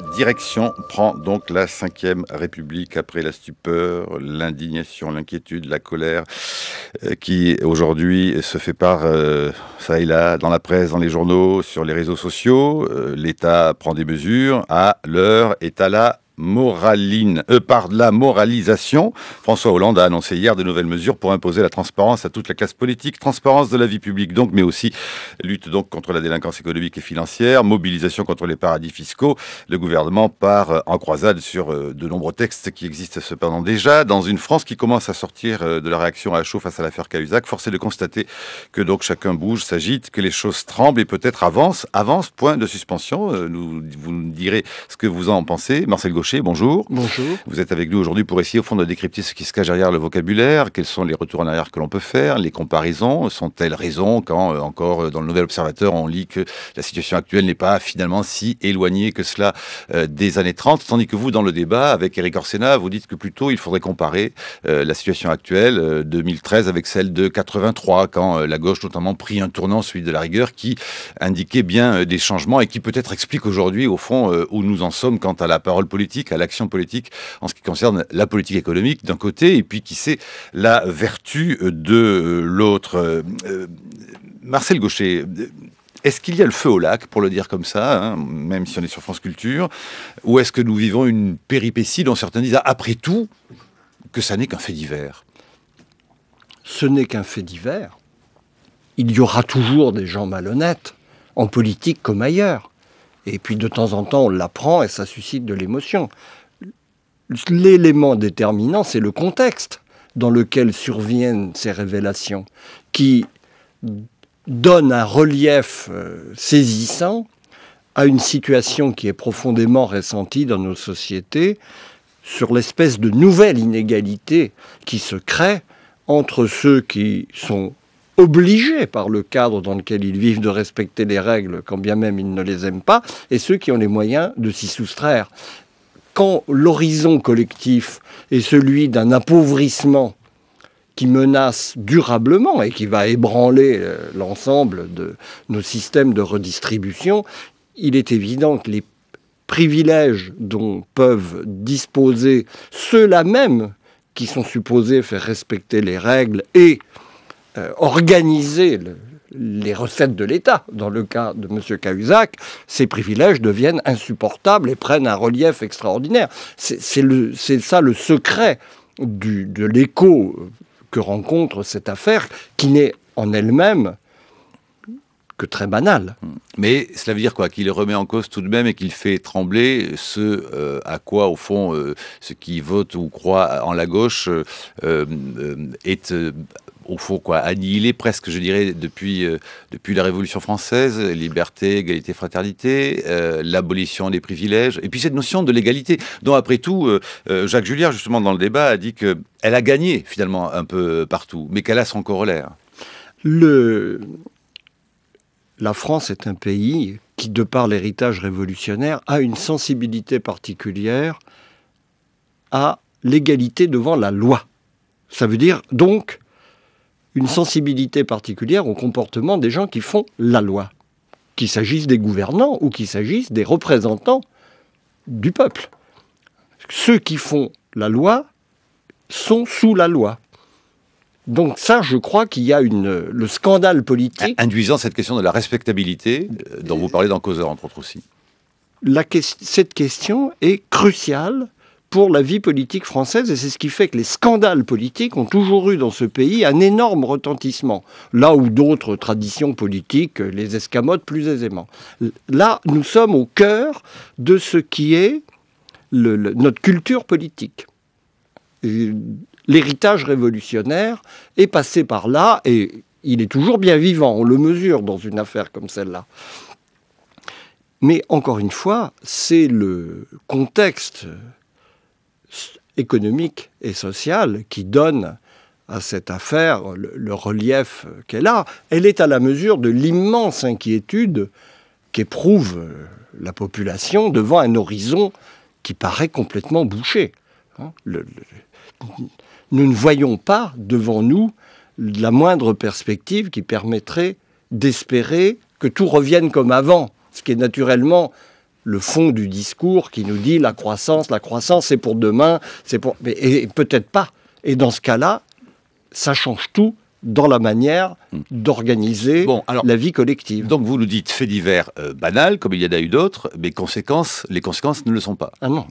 direction prend donc la Ve République après la stupeur, l'indignation, l'inquiétude, la colère euh, qui aujourd'hui se fait part euh, ça et là dans la presse, dans les journaux, sur les réseaux sociaux euh, L'État prend des mesures à l'heure est à la moraline, euh, par la moralisation. François Hollande a annoncé hier de nouvelles mesures pour imposer la transparence à toute la classe politique, transparence de la vie publique donc, mais aussi lutte donc contre la délinquance économique et financière, mobilisation contre les paradis fiscaux. Le gouvernement part euh, en croisade sur euh, de nombreux textes qui existent cependant déjà. Dans une France qui commence à sortir euh, de la réaction à chaud face à l'affaire Cahuzac, force de constater que donc chacun bouge, s'agite, que les choses tremblent et peut-être avancent. Avance, point de suspension. Nous, vous nous direz ce que vous en pensez. Marcel Gauchet bonjour. Bonjour. Vous êtes avec nous aujourd'hui pour essayer au fond de décrypter ce qui se cache derrière le vocabulaire, quels sont les retours en arrière que l'on peut faire, les comparaisons, sont-elles raisons quand euh, encore euh, dans le Nouvel Observateur on lit que la situation actuelle n'est pas finalement si éloignée que cela euh, des années 30, tandis que vous dans le débat avec Eric Orsena, vous dites que plutôt il faudrait comparer la situation actuelle 2013 avec celle de 83 quand la gauche notamment prit un tournant celui de la rigueur qui indiquait bien des changements et qui peut-être explique aujourd'hui au fond où nous en sommes quant à la parole politique à l'action politique en ce qui concerne la politique économique d'un côté, et puis qui sait la vertu euh, de euh, l'autre. Euh, Marcel Gaucher, est-ce qu'il y a le feu au lac, pour le dire comme ça, hein, même si on est sur France Culture, ou est-ce que nous vivons une péripétie dont certains disent, ah, après tout, que ça n'est qu'un fait divers Ce n'est qu'un fait divers. Il y aura toujours des gens malhonnêtes, en politique comme ailleurs. Et puis de temps en temps, on l'apprend et ça suscite de l'émotion. L'élément déterminant, c'est le contexte dans lequel surviennent ces révélations, qui donne un relief euh, saisissant à une situation qui est profondément ressentie dans nos sociétés sur l'espèce de nouvelle inégalité qui se crée entre ceux qui sont obligés par le cadre dans lequel ils vivent de respecter les règles, quand bien même ils ne les aiment pas, et ceux qui ont les moyens de s'y soustraire. Quand l'horizon collectif est celui d'un appauvrissement qui menace durablement et qui va ébranler euh, l'ensemble de nos systèmes de redistribution, il est évident que les privilèges dont peuvent disposer ceux-là même qui sont supposés faire respecter les règles et euh, organiser les recettes de l'État. Dans le cas de M. Cahuzac, ces privilèges deviennent insupportables et prennent un relief extraordinaire. C'est ça le secret du, de l'écho que rencontre cette affaire, qui n'est en elle-même que très banale. Mais cela veut dire quoi Qu'il remet en cause tout de même et qu'il fait trembler ce euh, à quoi, au fond, ceux ce qui vote ou croit en la gauche euh, est au fond, quoi, annihilé presque, je dirais, depuis, euh, depuis la Révolution française, liberté, égalité, fraternité, euh, l'abolition des privilèges, et puis cette notion de l'égalité, dont après tout, euh, Jacques Julliard, justement, dans le débat, a dit que elle a gagné, finalement, un peu partout, mais qu'elle a son corollaire. Le... La France est un pays qui, de par l'héritage révolutionnaire, a une sensibilité particulière à l'égalité devant la loi. Ça veut dire donc une ah. sensibilité particulière au comportement des gens qui font la loi, qu'il s'agisse des gouvernants ou qu'il s'agisse des représentants du peuple. Ceux qui font la loi sont sous la loi. Donc ça, je crois qu'il y a une, le scandale politique. Ah, induisant cette question de la respectabilité euh, dont vous parlez dans Causeur, entre autres aussi. cette question est cruciale pour la vie politique française et c'est ce qui fait que les scandales politiques ont toujours eu dans ce pays un énorme retentissement, là où d'autres traditions politiques les escamotent plus aisément. Là, nous sommes au cœur de ce qui est notre culture politique. L'héritage révolutionnaire est passé par là et il est toujours bien vivant, on le mesure dans une affaire comme celle-là. Mais encore une fois, c'est le contexte économique et sociale qui donne à cette affaire le, relief qu'elle a. Elle est à la mesure de l'immense inquiétude qu'éprouve euh, la population devant un horizon qui paraît complètement bouché. Hein. nous ne voyons pas devant nous la moindre perspective qui permettrait d'espérer que tout revienne comme avant, ce qui est naturellement le fond du discours qui nous dit la croissance, la croissance, c'est pour demain, c'est pour. mais peut-être pas. Et dans ce cas-là, ça change tout dans la manière hmm. d'organiser la vie collective. Donc vous nous dites faits divers euh, banal, comme il y en a eu d'autres, mais conséquences, les conséquences ne le sont pas. Ah non,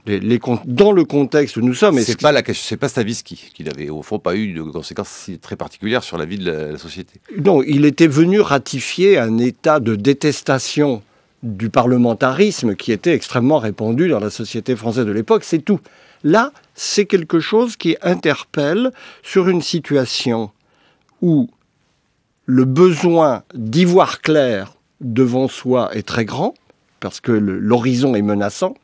dans le contexte où nous sommes... C'est pas, c'est pas Stavisky qui n'avait au fond pas eu de conséquences très particulières sur la vie de la société. Non, il était venu ratifier un état de détestation du parlementarisme qui était extrêmement répandu dans la société française de l'époque, c'est tout. Là, c'est quelque chose qui interpelle sur une situation où le besoin d'y voir clair devant soi est très grand, parce que l'horizon est menaçant.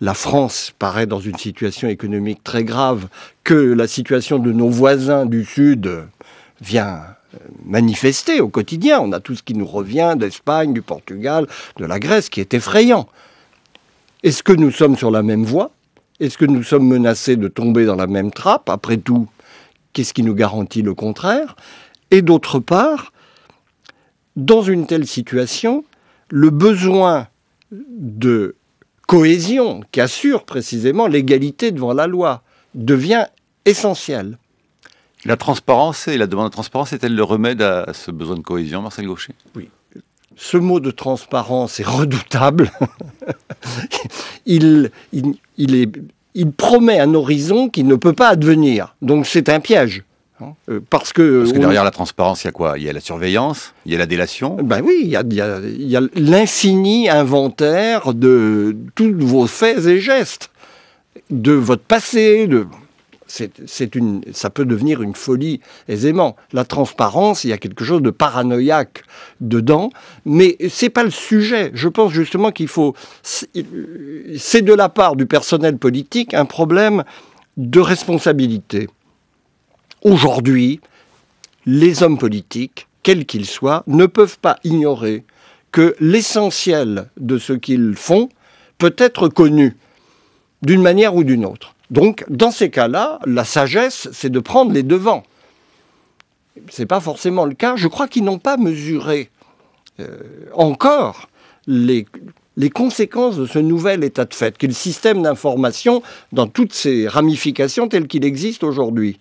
la France paraît dans une situation économique très grave, que la situation de nos voisins du Sud vient manifester au quotidien. On a tout ce qui nous revient d'Espagne, du Portugal, de la Grèce, qui est effrayant. Est-ce que nous sommes sur la même voie Est-ce que nous sommes menacés de tomber dans la même trappe Après tout, qu'est-ce qui nous garantit le contraire Et d'autre part, dans une telle situation, le besoin de cohésion qui assure précisément l'égalité devant la loi devient essentiel. La transparence et la demande de transparence est-elle le remède à ce besoin de cohésion, Marcel Gaucher Oui. Ce mot de transparence est redoutable. il, promet un horizon qui ne peut pas advenir. Donc c'est un piège. Hein, euh, parce que, derrière la transparence, il y a quoi Il y a la surveillance, il y a la délation. Ben oui, il y a, a l'infini inventaire de tous vos faits et gestes, de votre passé, de c'est une, ça peut devenir une folie aisément. La transparence, il y a quelque chose de paranoïaque dedans, mais c'est pas le sujet. Je pense justement qu'il faut, c'est de la part du personnel politique un problème de responsabilité. Aujourd'hui, les hommes politiques, quels qu'ils soient, ne peuvent pas ignorer que l'essentiel de ce qu'ils font peut être connu d'une manière ou d'une autre. Donc, dans ces cas-là, la sagesse, c'est de prendre les devants. Ce n'est pas forcément le cas. Je crois qu'ils n'ont pas mesuré euh, encore les, conséquences de ce nouvel état de fait, que le système d'information dans toutes ses ramifications telles qu'il existe aujourd'hui.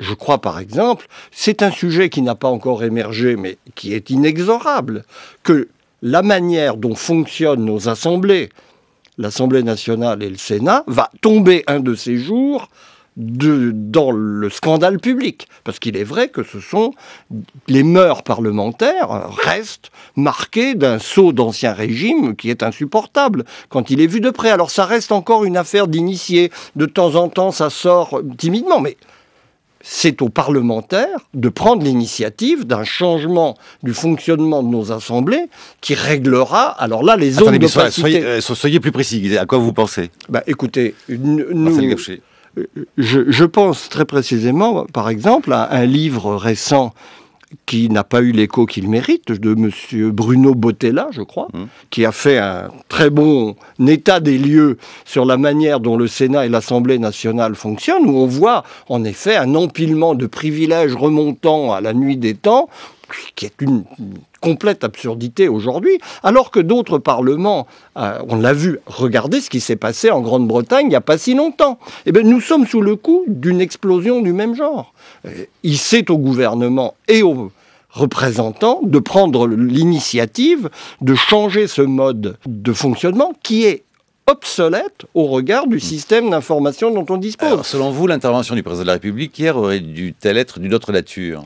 Je crois par exemple, c'est un sujet qui n'a pas encore émergé, mais qui est inexorable, que la manière dont fonctionnent nos assemblées, l'Assemblée nationale et le Sénat, va tomber un de ces jours dans le scandale public. Parce qu'il est vrai que ce sont les mœurs parlementaires restent marquées d'un saut d'ancien régime qui est insupportable quand il est vu de près. Alors ça reste encore une affaire d'initié. De temps en temps, ça sort timidement, mais c'est aux parlementaires de prendre l'initiative d'un changement du fonctionnement de nos assemblées qui réglera, alors là, les zones de soyez, euh, soyez, plus précis, à quoi vous pensez bah, Écoutez, euh, je, je, pense très précisément, par exemple, à un livre récent qui n'a pas eu l'écho qu'il mérite, de M. Bruno Botella, je crois, mmh. qui a fait un très bon état des lieux sur la manière dont le Sénat et l'Assemblée nationale fonctionnent, où on voit en effet un empilement de privilèges remontant à la nuit des temps, qui est une complète absurdité aujourd'hui, alors que d'autres parlements, euh, on l'a vu, regardez ce qui s'est passé en Grande-Bretagne il n'y a pas si longtemps. Eh bien, nous sommes sous le coup d'une explosion du même genre. Euh, il sait au gouvernement et aux représentants de prendre l'initiative de changer ce mode de fonctionnement qui est obsolète au regard du système d'information dont on dispose. selon vous, l'intervention du président de la République hier aurait dû-elle être d'une autre nature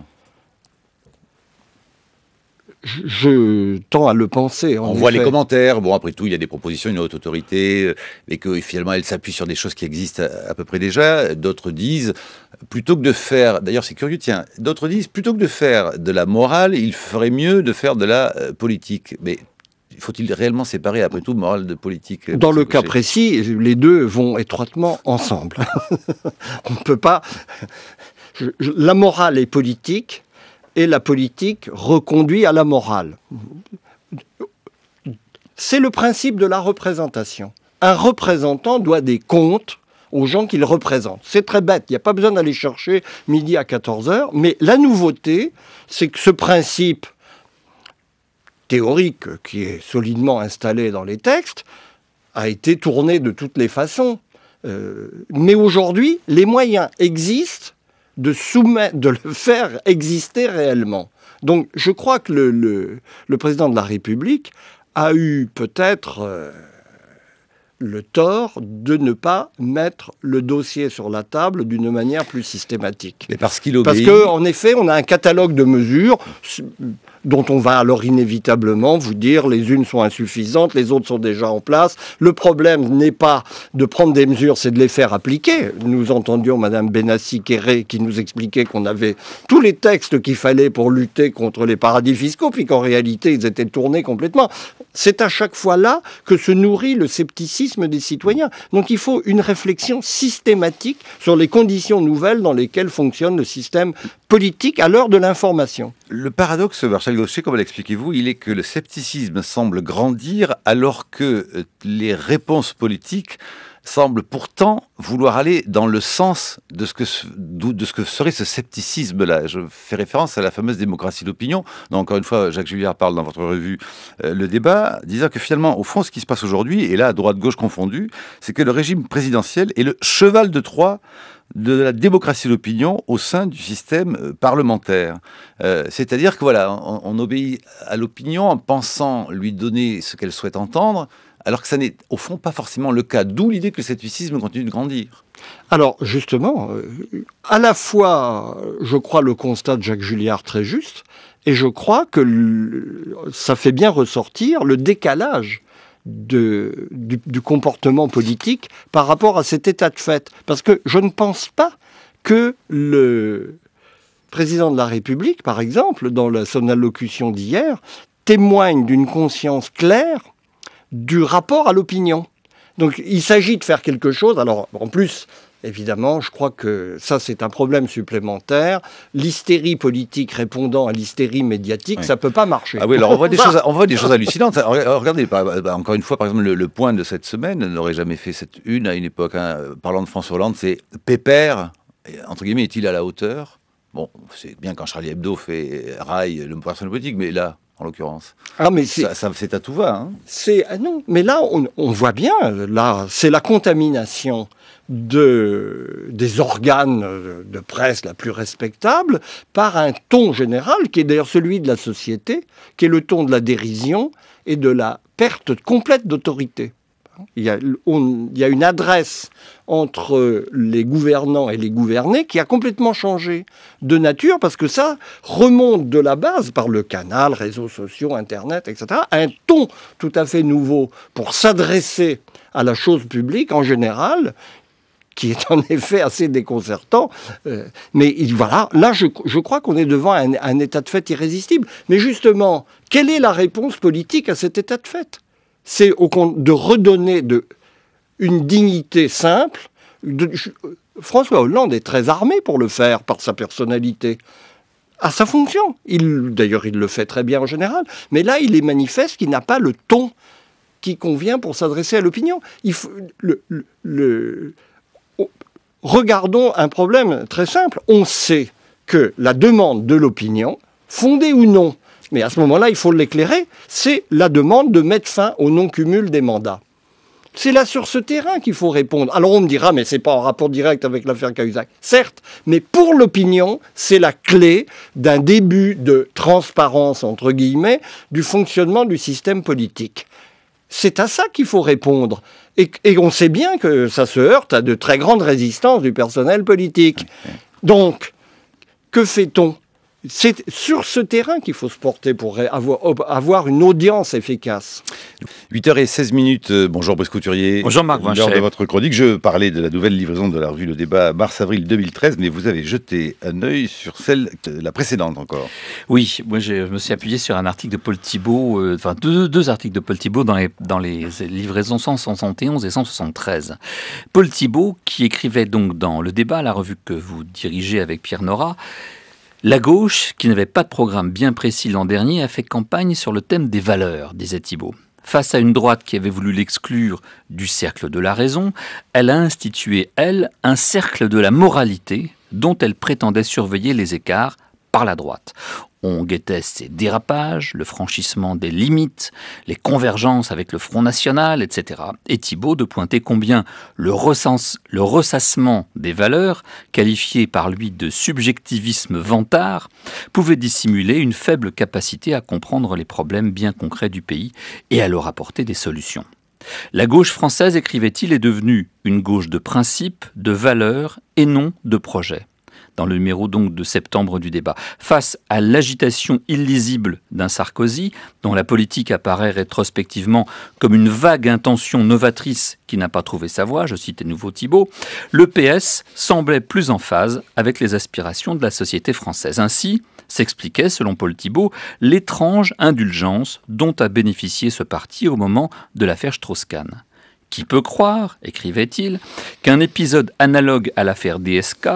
je tends à le penser. On voit les commentaires. Bon, après tout, il y a des propositions, une haute autorité, euh, mais que finalement, elle s'appuie sur des choses qui existent à, peu près déjà. D'autres disent, plutôt que de faire, d'ailleurs, c'est curieux, tiens, d'autres disent, plutôt que de faire de la morale, il ferait mieux de faire de la euh, politique. Mais faut-il réellement séparer, après tout, morale de politique euh, Dans le cas précis, les deux vont étroitement ensemble. On ne peut pas. la morale est politique, et la politique reconduit à la morale. C'est le principe de la représentation. Un représentant doit des comptes aux gens qu'il représente. C'est très bête, il n'y a pas besoin d'aller chercher midi à 14h, mais la nouveauté, c'est que ce principe théorique qui est solidement installé dans les textes a été tourné de toutes les façons. Euh, mais aujourd'hui, les moyens existent de, le faire exister réellement. Donc je crois que le, le, président de la République a eu peut-être euh, le tort de ne pas mettre le dossier sur la table d'une manière plus systématique. Mais parce qu'il obéit. Parce qu'en effet, on a un catalogue de mesures dont on va alors inévitablement vous dire les unes sont insuffisantes, les autres sont déjà en place. Le problème n'est pas de prendre des mesures, c'est de les faire appliquer. Nous entendions Mme benassi Kéré qui nous expliquait qu'on avait tous les textes qu'il fallait pour lutter contre les paradis fiscaux, puis qu'en réalité ils étaient tournés complètement. C'est à chaque fois là que se nourrit le scepticisme des citoyens. Donc il faut une réflexion systématique sur les conditions nouvelles dans lesquelles fonctionne le système politique à l'heure de l'information. Le paradoxe, Marcel comme comment l'expliquez-vous Il est que le scepticisme semble grandir alors que euh, les réponses politiques semblent pourtant vouloir aller dans le sens de ce que, de ce que serait ce scepticisme-là. Je fais référence à la fameuse démocratie d'opinion. Encore une fois, Jacques Julliard parle dans votre revue euh, Le Débat, disant que finalement, au fond, ce qui se passe aujourd'hui, et là, droite-gauche confondue, c'est que le régime présidentiel est le cheval de Troie de la démocratie d'opinion au sein du système euh, parlementaire. Euh, c'est-à-dire que voilà, on, obéit à l'opinion en pensant lui donner ce qu'elle souhaite entendre, alors que ça n'est au fond pas forcément le cas. D'où l'idée que cet scepticisme continue de grandir. Alors justement, euh, à la fois, je crois le constat de Jacques Julliard très juste, et je crois que ça fait bien ressortir le décalage de, du, comportement politique par rapport à cet état de fait. Parce que je ne pense pas que le président de la République, par exemple, dans la, son allocution d'hier, témoigne d'une conscience claire du rapport à l'opinion. Donc il s'agit de faire quelque chose. Alors en plus, Évidemment, je crois que ça, c'est un problème supplémentaire. L'hystérie politique répondant à l'hystérie médiatique, ça ne peut pas marcher. Ah oui, alors on voit des, choses, on voit des choses hallucinantes. Regardez, bah, bah, encore une fois, par exemple, le, point de cette semaine n'aurait jamais fait cette une à une époque. Hein. Parlant de François Hollande, c'est Pépère, entre guillemets, est-il à la hauteur Bon, c'est bien quand Charlie Hebdo fait rail le personnel politique, mais là, en l'occurrence. Ah, mais c'est. Ça, c'est à tout va. Hein. C'est. Ah non, mais là, on, on voit bien, là, c'est la contamination de, des organes de presse la plus respectable par un ton général, qui est d'ailleurs celui de la société, qui est le ton de la dérision et de la perte complète d'autorité. Il y, a, il y, a, une adresse entre les gouvernants et les gouvernés qui a complètement changé de nature parce que ça remonte de la base par le canal, réseaux sociaux, Internet, etc. Un ton tout à fait nouveau pour s'adresser à la chose publique en général qui est en effet assez déconcertant. Euh, mais voilà, là, je, crois qu'on est devant un, état de fait irrésistible. Mais justement, quelle est la réponse politique à cet état de fait C'est de redonner une dignité simple. François Hollande est très armé pour le faire par sa personnalité à sa fonction. D'ailleurs, il le fait très bien en général. Mais là, il est manifeste qu'il n'a pas le ton qui convient pour s'adresser à l'opinion. le, Oh, regardons un problème très simple. On sait que la demande de l'opinion, fondée ou non, mais à ce moment-là, il faut l'éclairer, c'est la demande de mettre fin au non-cumul des mandats. C'est là sur ce terrain qu'il faut répondre. Alors on me dira, mais n'est pas en rapport direct avec l'affaire Cahuzac. Certes, mais pour l'opinion, c'est la clé d'un début de transparence, entre guillemets, du fonctionnement du système politique. C'est à ça qu'il faut répondre. Et, on sait bien que ça se heurte à de très grandes résistances du personnel politique. Donc, que fait-on c'est sur ce terrain qu'il faut se porter pour avoir, une audience efficace. 8h16 minutes. Euh, bonjour Brice Couturier. Bonjour Marc Lors de votre chronique, je parlais de la nouvelle livraison de la revue Le Débat mars-avril 2013, mais vous avez jeté un œil sur celle la précédente encore. Oui, moi je me suis appuyé sur un article de Paul Thibault, euh, enfin deux, articles de Paul Thibault dans les, dans les livraisons 171 et 173. Paul Thibault qui écrivait donc dans Le Débat, la revue que vous dirigez avec Pierre Nora, la gauche, qui n'avait pas de programme bien précis l'an dernier, a fait campagne sur le thème des valeurs, disait Thibault. Face à une droite qui avait voulu l'exclure du cercle de la raison, elle a institué, elle, un cercle de la moralité dont elle prétendait surveiller les écarts par la droite on guettait ses dérapages, le franchissement des limites, les convergences avec le Front National, etc. Et Thibault de pointer combien le, ressassement des valeurs, qualifié par lui de subjectivisme vantard, pouvait dissimuler une faible capacité à comprendre les problèmes bien concrets du pays et à leur apporter des solutions. La gauche française, écrivait-il, est devenue une gauche de principes, de valeurs et non de projets dans le numéro donc de septembre du débat. Face à l'agitation illisible d'un Sarkozy, dont la politique apparaît rétrospectivement comme une vague intention novatrice qui n'a pas trouvé sa voie, je cite nouveau Thibault, le PS semblait plus en phase avec les aspirations de la société française. Ainsi, s'expliquait, selon Paul Thibault, l'étrange indulgence dont a bénéficié ce parti au moment de l'affaire strauss Qui peut croire, écrivait-il, qu'un épisode analogue à l'affaire DSK,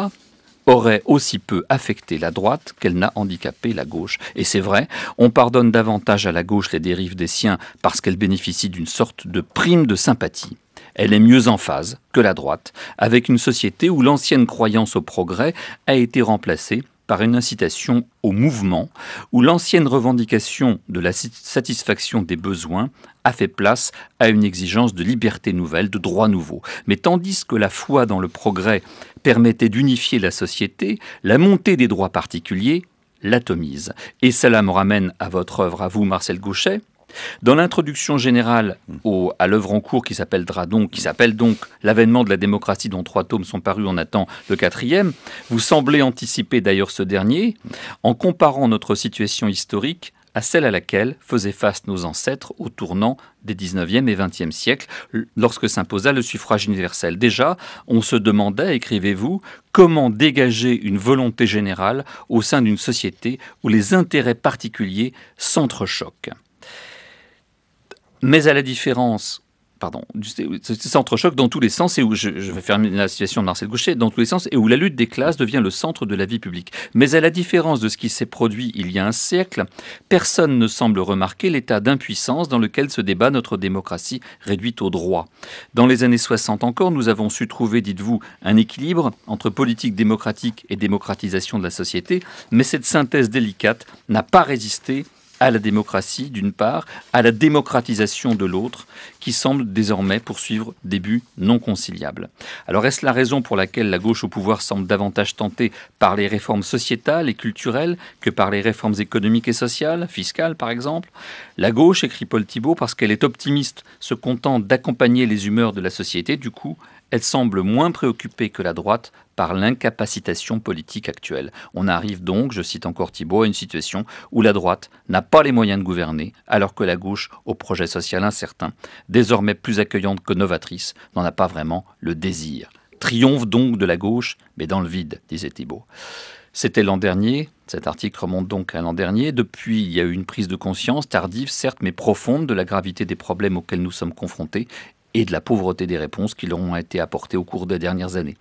aurait aussi peu affecté la droite qu'elle n'a handicapé la gauche. Et c'est vrai, on pardonne davantage à la gauche les dérives des siens parce qu'elle bénéficie d'une sorte de prime de sympathie. Elle est mieux en phase que la droite avec une société où l'ancienne croyance au progrès a été remplacée par une incitation au mouvement, où l'ancienne revendication de la satisfaction des besoins a fait place à une exigence de liberté nouvelle, de droits nouveaux. Mais tandis que la foi dans le progrès permettait d'unifier la société, la montée des droits particuliers l'atomise. Et cela me ramène à votre œuvre, à vous, Marcel Gauchet, dans l'introduction générale mm. à l'œuvre en cours qui s'appelle donc, qui s'appelle donc L'avènement de la démocratie dont trois tomes sont parus, en attendant le quatrième, vous semblez anticiper d'ailleurs ce dernier en comparant notre situation historique à celle à laquelle faisaient face nos ancêtres au tournant des 19e et 20e siècles, lorsque s'imposa le suffrage universel. Déjà, on se demandait, écrivez-vous, comment dégager une volonté générale au sein d'une société où les intérêts particuliers s'entrechoquent. Mais à la différence pardon, c'est choc dans tous les sens et où je, vais fermer la situation de Marcel Gaucher dans tous les sens et où la lutte des classes devient le centre de la vie publique. Mais à la différence de ce qui s'est produit il y a un siècle, personne ne semble remarquer l'état d'impuissance dans lequel se débat notre démocratie réduite au droit. Dans les années 60 encore, nous avons su trouver, dites-vous, un équilibre entre politique démocratique et démocratisation de la société, mais cette synthèse délicate n'a pas résisté à la démocratie d'une part, à la démocratisation de l'autre, qui semble désormais poursuivre des buts non conciliables. Alors est-ce la raison pour laquelle la gauche au pouvoir semble davantage tentée par les réformes sociétales et culturelles que par les réformes économiques et sociales, fiscales par exemple La gauche, écrit Paul Thibault, parce qu'elle est optimiste, se contente d'accompagner les humeurs de la société, du coup elle semble moins préoccupée que la droite par l'incapacitation politique actuelle. On arrive donc, je cite encore Thibault, à une situation où la droite n'a pas les moyens de gouverner, alors que la gauche, au projet social incertain, désormais plus accueillante que novatrice, n'en a pas vraiment le désir. Triomphe donc de la gauche, mais dans le vide, disait Thibault. C'était l'an dernier, cet article remonte donc à l'an dernier. Depuis, il y a eu une prise de conscience, tardive certes, mais profonde, de la gravité des problèmes auxquels nous sommes confrontés et de la pauvreté des réponses qui leur ont été apportées au cours des dernières années.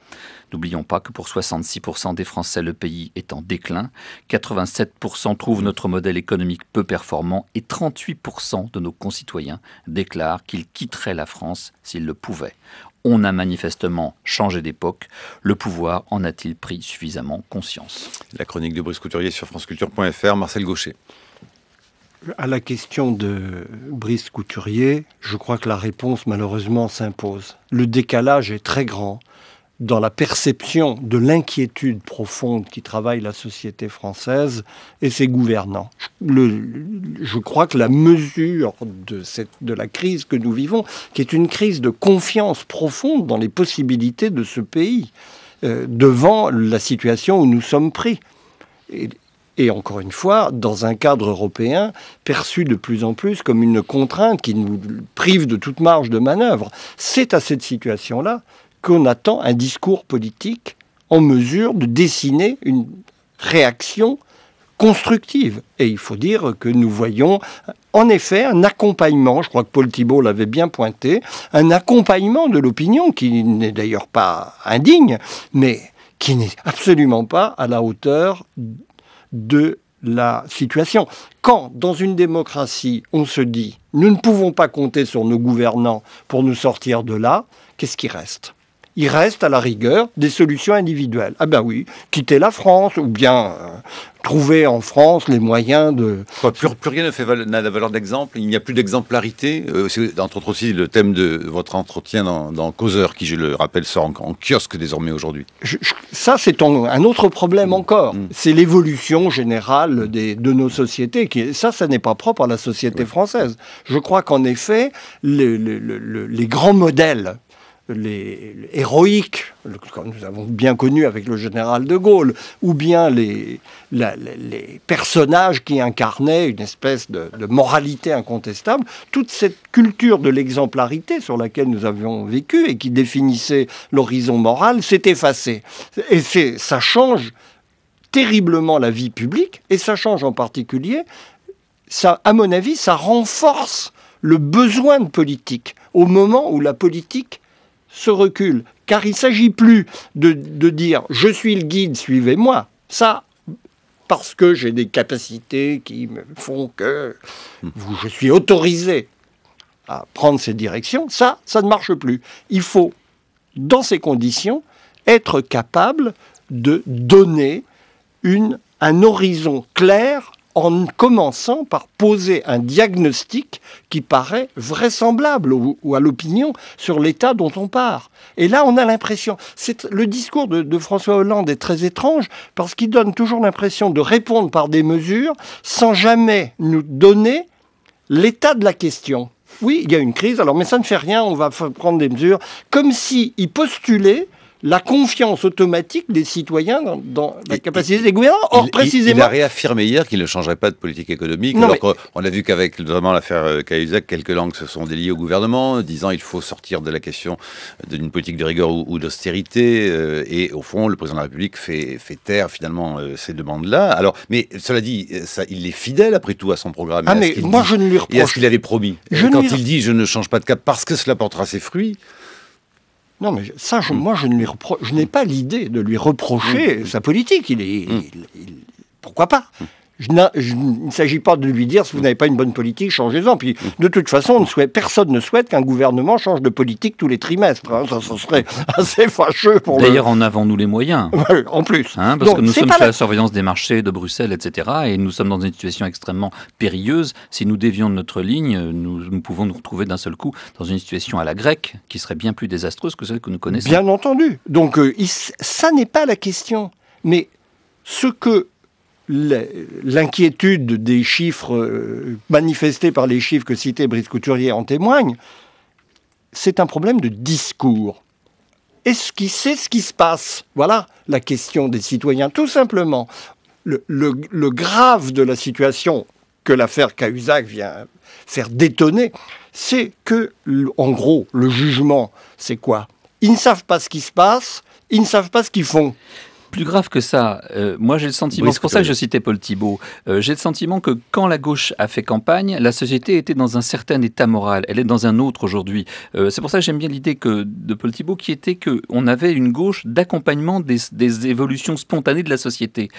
N'oublions pas que pour 66% des Français, le pays est en déclin, 87% trouvent notre modèle économique peu performant et 38% de nos concitoyens déclarent qu'ils quitteraient la France s'ils le pouvaient. On a manifestement changé d'époque. Le pouvoir en a-t-il pris suffisamment conscience La chronique de Brice Couturier sur franceculture.fr, Marcel Gaucher à la question de Brice Couturier, je crois que la réponse malheureusement s'impose. Le décalage est très grand dans la perception de l'inquiétude profonde qui travaille la société française et ses gouvernants. Le, je crois que la mesure de, cette, de la crise que nous vivons, qui est une crise de confiance profonde dans les possibilités de ce pays, euh, devant la situation où nous sommes pris, et encore une fois, dans un cadre européen perçu de plus en plus comme une contrainte qui nous prive de toute marge de manœuvre. C'est à cette situation-là qu'on attend un discours politique en mesure de dessiner une réaction constructive. Et il faut dire que nous voyons en effet un accompagnement, je crois que Paul Thibault l'avait bien pointé, un accompagnement de l'opinion qui n'est d'ailleurs pas indigne, mais qui n'est absolument pas à la hauteur de la situation. Quand, dans une démocratie, on se dit, nous ne pouvons pas compter sur nos gouvernants pour nous sortir de là, qu'est-ce qui reste il reste à la rigueur des solutions individuelles. Ah ben oui, quitter la France ou bien euh, trouver en France les moyens de... plus, plus, rien ne fait n'a la valeur d'exemple, il n'y a plus d'exemplarité. Euh, c'est entre autres aussi le thème de votre entretien dans, Causeur, qui je le rappelle sort en, kiosque désormais aujourd'hui. ça c'est un autre problème mm. encore, mm. c'est l'évolution générale de nos sociétés, qui, ça ça n'est pas propre à la société française. Je crois qu'en effet, les grands modèles les, héroïques, comme nous avons bien connu avec le général de Gaulle, ou bien les, les personnages qui incarnaient une espèce de, moralité incontestable, toute cette culture de l'exemplarité sur laquelle nous avions vécu et qui définissait l'horizon moral s'est effacée. Et ça change terriblement la vie publique, et ça change en particulier, ça, à mon avis, ça renforce le besoin de politique au moment où la politique ce recul, car il ne s'agit plus de, dire je suis le guide, suivez-moi. Ça, parce que j'ai des capacités qui me font que je suis autorisé à prendre ces directions, ça, ça ne marche plus. Il faut, dans ces conditions, être capable de donner une, un horizon clair en commençant par poser un diagnostic qui paraît vraisemblable ou, à l'opinion sur l'état dont on part. Et là, on a l'impression, le discours de, François Hollande est très étrange parce qu'il donne toujours l'impression de répondre par des mesures sans jamais nous donner l'état de la question. Oui, il y a une crise, alors mais ça ne fait rien, on va prendre des mesures, comme s'il postulait la confiance automatique des citoyens dans, la capacité des gouvernants. Or, précisément. Il a réaffirmé hier qu'il ne changerait pas de politique économique. alors a vu qu'avec notamment l'affaire euh, Cahuzac, quelques langues se sont déliées au gouvernement, disant qu'il faut sortir de la question d'une politique de rigueur ou, d'austérité. Euh, et au fond, le président de la République fait, taire finalement euh, ces demandes-là. Alors, mais cela dit, il est fidèle après tout à son programme. Ah, mais moi, je ne lui reproche. Et ce qu'il avait promis. Quand il dit je ne change pas de cap parce que cela portera ses fruits. Non, mais ça, hmm. moi, je je n'ai pas l'idée de lui reprocher hmm. sa politique. Hmm. pourquoi pas il ne s'agit pas de lui dire si vous n'avez pas une bonne politique, changez-en. Puis de toute façon, personne ne souhaite qu'un gouvernement change de politique tous les trimestres. Hein. Ça, serait assez fâcheux pour D'ailleurs, en avons-nous les moyens En plus. Hein, parce que nous sommes sous la... surveillance des marchés de Bruxelles, etc. Et nous sommes dans une situation extrêmement périlleuse. Si nous dévions de notre ligne, nous, pouvons nous retrouver d'un seul coup dans une situation à la grecque qui serait bien plus désastreuse que celle que nous connaissons. Bien entendu. Donc euh, ça n'est pas la question. Mais ce que l'inquiétude des chiffres euh, manifestés par les chiffres que citait Brice Couturier en témoigne, c'est un problème de discours. Est-ce qu'il sait ce qui se passe Voilà la question des citoyens, tout simplement. Le, grave de la situation que l'affaire Cahuzac vient faire détonner, c'est que, en gros, le jugement, c'est quoi Ils ne savent pas ce qui se passe, ils ne savent pas ce qu'ils font. Plus grave que ça, euh, moi j'ai le sentiment, c'est pour ça que je citais Paul Thibault, euh, j'ai le sentiment que quand la gauche a fait campagne, la société était dans un certain état moral, elle est dans un autre aujourd'hui. Euh, c'est pour ça que j'aime bien l'idée que, de Paul Thibault qui était qu'on avait une gauche d'accompagnement des, évolutions spontanées de la société.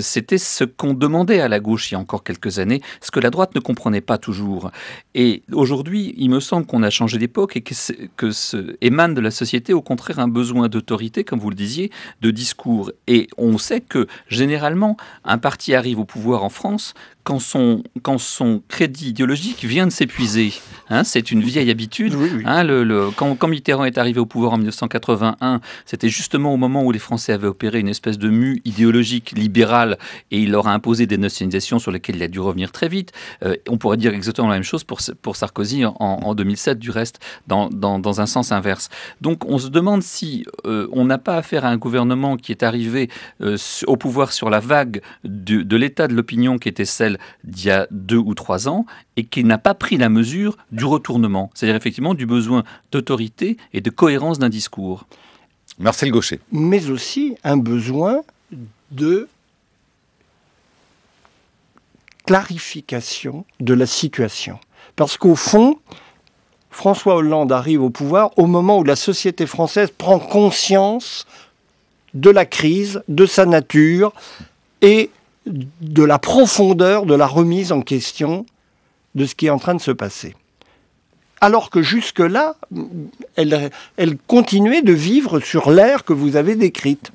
C'était ce qu'on demandait à la gauche il y a encore quelques années, ce que la droite ne comprenait pas toujours. Et aujourd'hui, il me semble qu'on a changé d'époque et que, que ce, émane de la société au contraire un besoin d'autorité, comme vous le disiez, de discours et on sait que généralement, un parti arrive au pouvoir en France quand son, quand son crédit idéologique vient de s'épuiser. Hein, c'est une vieille habitude. Hein, le, quand, Mitterrand est arrivé au pouvoir en 1981, c'était justement au moment où les Français avaient opéré une espèce de mue idéologique libérale et il leur a imposé des nationalisations sur lesquelles il a dû revenir très vite. Euh, on pourrait dire exactement la même chose pour, pour Sarkozy en, 2007, du reste, dans, dans, dans, un sens inverse. Donc on se demande si euh, on n'a pas affaire à un gouvernement qui est arrivé euh, au pouvoir sur la vague de l'état de l'opinion qui était celle d'il y a deux ou trois ans et qui n'a pas pris la mesure du retournement, c'est-à-dire effectivement du besoin d'autorité et de cohérence d'un discours. Marcel Gaucher. Mais aussi un besoin de clarification de la situation. Parce qu'au fond, François Hollande arrive au pouvoir au moment où la société française prend conscience de la crise, de sa nature, et de la profondeur de la remise en question de ce qui est en train de se passer. Alors que jusque-là, elle, continuait de vivre sur l'air que vous avez décrite.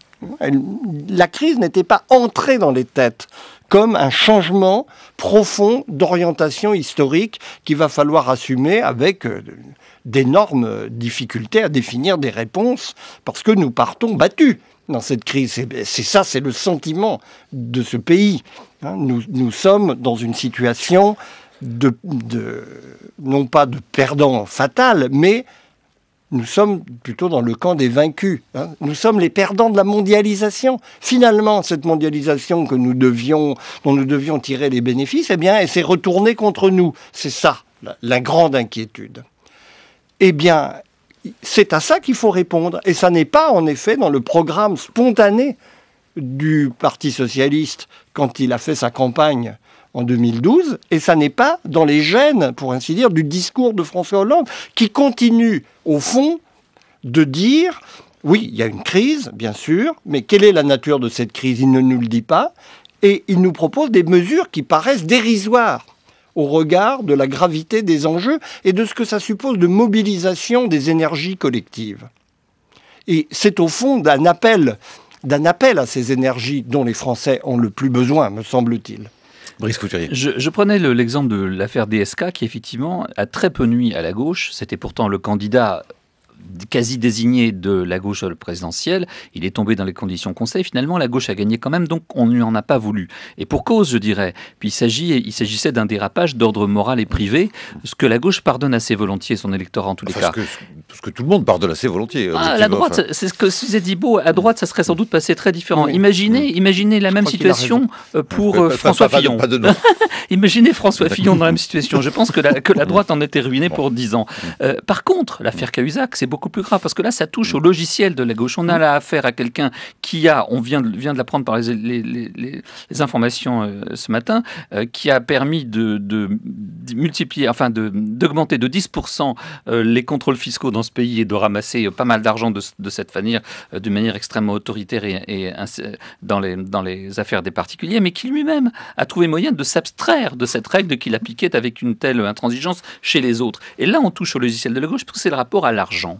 la crise n'était pas entrée dans les têtes comme un changement profond d'orientation historique qu'il va falloir assumer avec euh, d'énormes difficultés à définir des réponses parce que nous partons battus dans cette crise. C'est ça, c'est le sentiment de ce pays. Hein, nous, nous, sommes dans une situation de, non pas de perdants fatal, mais nous sommes plutôt dans le camp des vaincus. Hein. Nous sommes les perdants de la mondialisation. Finalement, cette mondialisation que nous devions, dont nous devions tirer les bénéfices, eh bien, elle s'est retournée contre nous. C'est ça, la, la grande inquiétude. Eh bien, c'est à ça qu'il faut répondre. Et ça n'est pas, en effet, dans le programme spontané du Parti socialiste quand il a fait sa campagne en 2012, et ça n'est pas dans les gènes, pour ainsi dire, du discours de François Hollande, qui continue, au fond, de dire, oui, il y a une crise, bien sûr, mais quelle est la nature de cette crise Il ne nous le dit pas, et il nous propose des mesures qui paraissent dérisoires au regard de la gravité des enjeux et de ce que ça suppose de mobilisation des énergies collectives. Et c'est au fond d'un appel, d'un appel à ces énergies dont les Français ont le plus besoin, me semble-t-il. Brice Je, prenais l'exemple de l'affaire DSK qui effectivement a très peu nuit à la gauche. C'était pourtant le candidat quasi désigné de la gauche présidentielle, il est tombé dans les conditions conseil. Finalement, la gauche a gagné quand même, donc on ne lui en a pas voulu. Et pour cause, je dirais. Puis il s'agissait d'un dérapage d'ordre moral et privé, ce que la gauche pardonne assez volontiers, son électorat en tous les cas. Parce que, tout le monde pardonne assez volontiers. Ah, la droite, c'est ce que disait Thibault, à droite, ça serait sans doute passé très différent. imaginez, imaginez la même situation pour François Fillon. imaginez François Fillon dans la même situation. Je pense que la, que la droite en était ruinée pour 10 ans. Euh, par contre, l'affaire Cahuzac, c'est beaucoup plus grave parce que là, ça touche au mm. logiciel de la gauche. On a mm. là affaire à quelqu'un qui a, on vient de, vient de l'apprendre par les, informations euh, ce matin, euh, qui a permis de, multiplier, enfin d'augmenter de, 10% euh, les contrôles fiscaux dans ce pays et de ramasser pas mal d'argent de, cette manière, d'une manière extrêmement autoritaire et, dans, les, dans les affaires des particuliers, mais qui lui-même a trouvé moyen de s'abstraire de cette règle qu'il appliquait avec une telle intransigeance chez les autres. Et là, on touche au logiciel de la gauche parce que c'est le rapport à l'argent.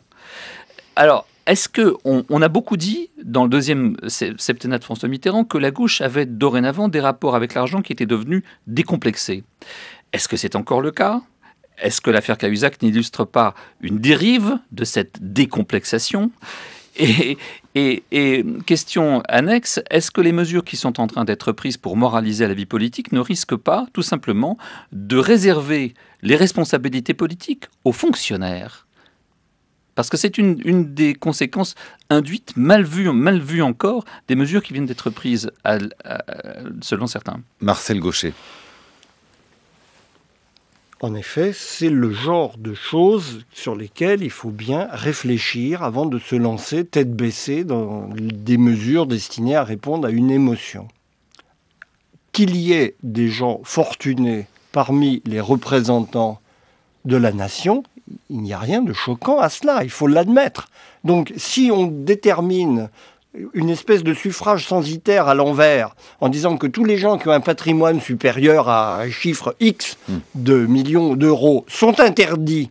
Alors, est-ce que on, a beaucoup dit dans le deuxième septennat de François Mitterrand que la gauche avait dorénavant des rapports avec l'argent qui étaient devenus décomplexés Est-ce que c'est encore le cas Est-ce que l'affaire Cahuzac n'illustre pas une dérive de cette décomplexation et, question annexe, est-ce que les mesures qui sont en train d'être prises pour moraliser la vie politique ne risquent pas tout simplement de réserver les responsabilités politiques aux fonctionnaires parce que c'est une, des conséquences induites, mal vues, mal encore, des mesures qui viennent d'être prises, selon certains. Marcel Gaucher. En effet, c'est le genre de choses sur lesquelles il faut bien réfléchir avant de se lancer tête baissée dans des mesures destinées à répondre à une émotion. Qu'il y ait des gens fortunés parmi les représentants de la nation, il n'y a rien de choquant à cela, il faut l'admettre. Donc si on détermine une espèce de suffrage censitaire à l'envers, en disant que tous les gens qui ont un patrimoine supérieur à un chiffre X hmm. de millions d'euros sont interdits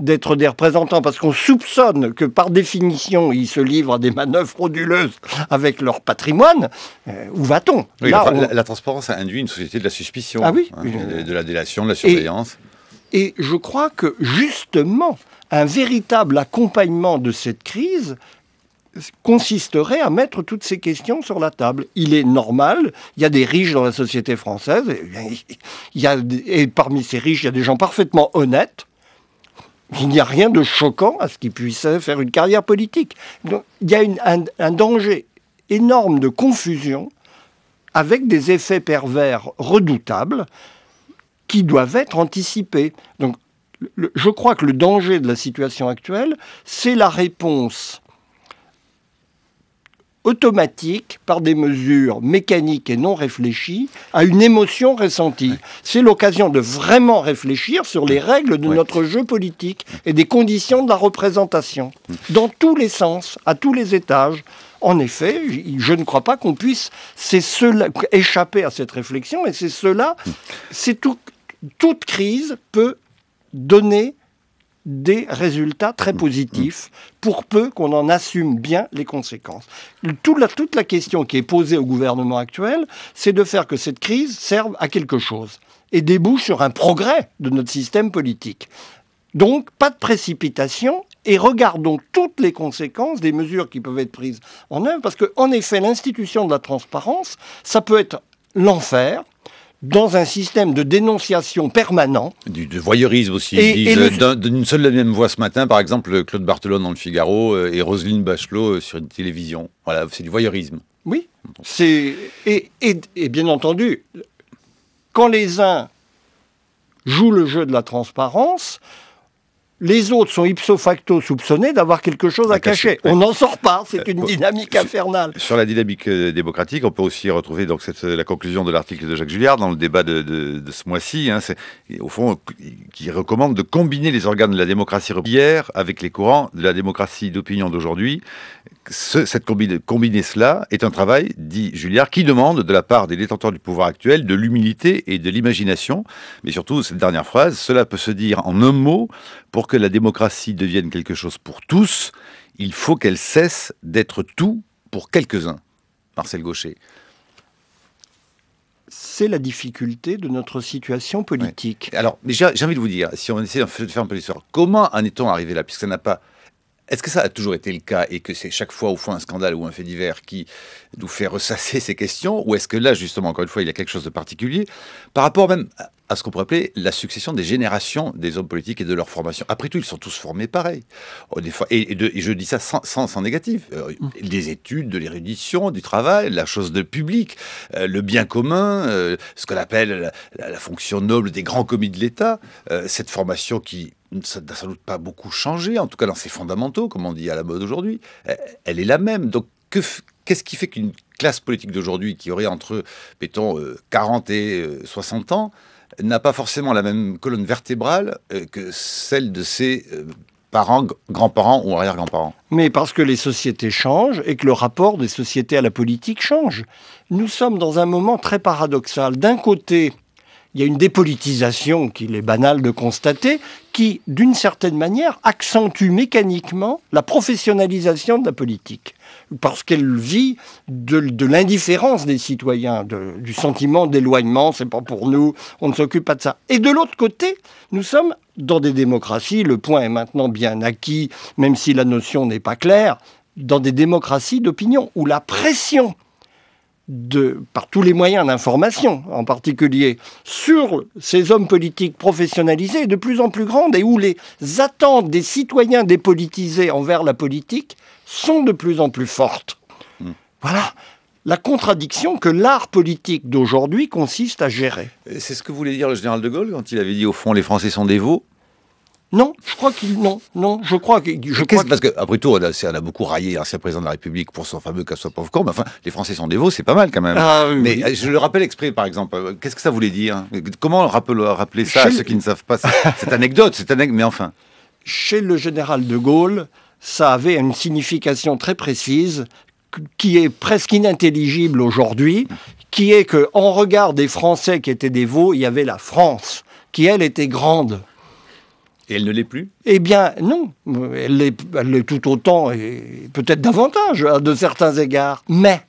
d'être des représentants, parce qu'on soupçonne que par définition, ils se livrent à des manœuvres frauduleuses avec leur patrimoine, euh, où va-t-on la, transparence transparence induit une société de la suspicion, ah hein, de, la délation, de la surveillance. Et je crois que justement, un véritable accompagnement de cette crise consisterait à mettre toutes ces questions sur la table. Il est normal, il y a des riches dans la société française, et, parmi ces riches, il y a des gens parfaitement honnêtes. Il n'y a rien de choquant à ce qu'ils puissent faire une carrière politique. il y a un danger énorme de confusion avec des effets pervers redoutables qui doivent être anticipées. Donc, je crois que le danger de la situation actuelle, c'est la réponse automatique par des mesures mécaniques et non réfléchies à une émotion ressentie. C'est l'occasion de vraiment réfléchir sur les règles de notre jeu politique et des conditions de la représentation, dans tous les sens, à tous les étages, en effet, je ne crois pas qu'on puisse échapper à cette réflexion, et c'est cela, c'est toute crise peut donner des résultats très positifs pour peu qu'on en assume bien les conséquences. toute la question qui est posée au gouvernement actuel, c'est de faire que cette crise serve à quelque chose et débouche sur un progrès de notre système politique. Donc, pas de précipitation, et regardons toutes les conséquences des mesures qui peuvent être prises en œuvre, parce qu'en effet, l'institution de la transparence, ça peut être l'enfer, dans un système de dénonciation permanent. Du, voyeurisme aussi. Et, euh, d'une seule et même voix ce matin, par exemple, Claude Barthelone dans le Figaro euh, et Roselyne Bachelot euh, sur une télévision. Voilà, c'est du voyeurisme. Oui. C'est et, et, bien entendu, quand les uns jouent le jeu de la transparence, les autres sont ipso facto soupçonnés d'avoir quelque chose à, ah, cacher. On n'en sort pas, c'est euh, une dynamique infernale. Sur la dynamique euh, démocratique, on peut aussi retrouver donc la conclusion de l'article de Jacques Julliard dans le débat de, ce mois-ci, hein, au fond, qui recommande de combiner les organes de la démocratie hier avec les courants de la démocratie d'opinion d'aujourd'hui. cette combiner cela est un travail, dit Julliard, qui demande de la part des détenteurs du pouvoir actuel de l'humilité et de l'imagination. Mais surtout, cette dernière phrase, cela peut se dire en un mot pour que que la démocratie devienne quelque chose pour tous, il faut qu'elle cesse d'être tout pour quelques-uns. Marcel Gaucher. C'est la difficulté de notre situation politique. Alors, j'ai envie de vous dire, si on essaie de faire un peu l'histoire, comment en est-on arrivé là Puisque ça n'a pas est-ce que ça a toujours été le cas et que c'est chaque fois au fond un scandale ou un fait divers qui nous fait ressasser ces questions Ou est-ce que là, justement, encore une fois, il y a quelque chose de particulier par rapport même à ce qu'on pourrait appeler la succession des générations des hommes politiques et de leur formation. Après tout, ils sont tous formés pareil. Oh, et, fois, et je dis ça sans, sans, sans négatif. Euh, mm. Des études, de l'érudition, du travail, la chose de public, euh, le bien commun, euh, ce qu'on appelle la, fonction noble des grands commis de l'État, cette formation qui n'a sans doute pas beaucoup changé, en tout cas dans ses fondamentaux, comme on dit à la mode aujourd'hui, elle est la même. Donc, qu'est-ce qui fait qu'une classe politique d'aujourd'hui, qui aurait entre, mettons, 40 et 60 ans, n'a pas forcément la même colonne vertébrale euh, que celle de ses euh, parents, grands-parents ou arrière-grands-parents. Mais parce que les sociétés changent et que le rapport des sociétés à la politique change. Nous sommes dans un moment très paradoxal. D'un côté, il y a une dépolitisation qu'il est banal de constater, qui, d'une certaine manière, accentue mécaniquement la professionnalisation de la politique, parce qu'elle vit de, l'indifférence des citoyens, du sentiment d'éloignement, c'est pas pour nous, on ne s'occupe pas de ça. Et de l'autre côté, nous sommes dans des démocraties, le point est maintenant bien acquis, même si la notion n'est pas claire, dans des démocraties d'opinion, où la pression par tous les moyens d'information, en particulier sur ces hommes politiques professionnalisés, de plus en plus grande et où les attentes des citoyens dépolitisés envers la politique sont de plus en plus fortes. Hmm. Voilà la contradiction que l'art politique d'aujourd'hui consiste à gérer. C'est ce que voulait dire le général de Gaulle quand il avait dit au fond les Français sont dévots non, je crois qu'il non, non, je crois que je parce que après tout, on a, beaucoup raillé l'ancien président de la République pour son fameux casse pauvre corps, mais enfin, les Français sont dévots, c'est pas mal quand même. Ah, mais je le rappelle exprès, par exemple, euh, qu'est-ce que ça voulait dire Comment rappeler, rappeler ça à ceux qui ne savent pas cette anecdote Cette anecdote, mais enfin. Chez le général de Gaulle, ça avait une signification très précise qui est presque inintelligible aujourd'hui, qui est que en regard des Français qui étaient dévots, il y avait la France qui elle était grande et elle ne l'est plus Eh bien, non. Elle l'est tout autant et peut-être davantage à de certains égards. Mais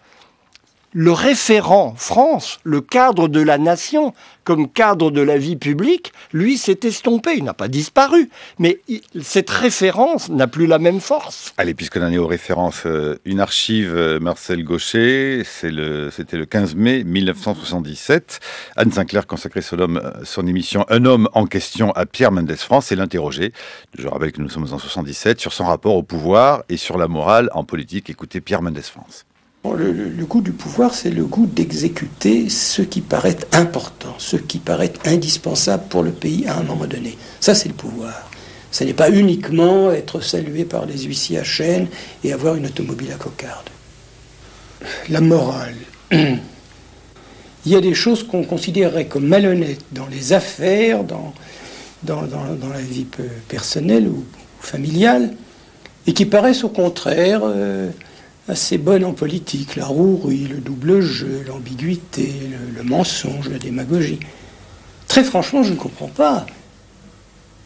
le référent France, le cadre de la nation, comme cadre de la vie publique, lui s'est estompé. Il n'a pas disparu, mais cette référence n'a plus la même force. Allez, puisque l'année est aux références, euh, une archive, euh, Marcel Gaucher, c'était le, le 15 mai 1977. Anne Sinclair consacrait son, son émission Un homme en question à Pierre Mendès France et l'interrogeait, je rappelle que nous sommes en 77, sur son rapport au pouvoir et sur la morale en politique. Écoutez Pierre Mendès France. Le, goût du pouvoir, c'est le goût d'exécuter ce qui paraît important, ce qui paraît indispensable pour le pays à un moment donné. Ça, c'est le pouvoir. Ce n'est pas uniquement être salué par les huissiers à chaîne et avoir une automobile à cocarde. La morale. Il y a des choses qu'on considérerait comme malhonnêtes dans les affaires, dans, dans, la vie personnelle ou, familiale, et qui paraissent au contraire... Euh, assez bonne en politique. La rouerie, le double jeu, l'ambiguïté, le, mensonge, la démagogie. Très franchement, je ne comprends pas.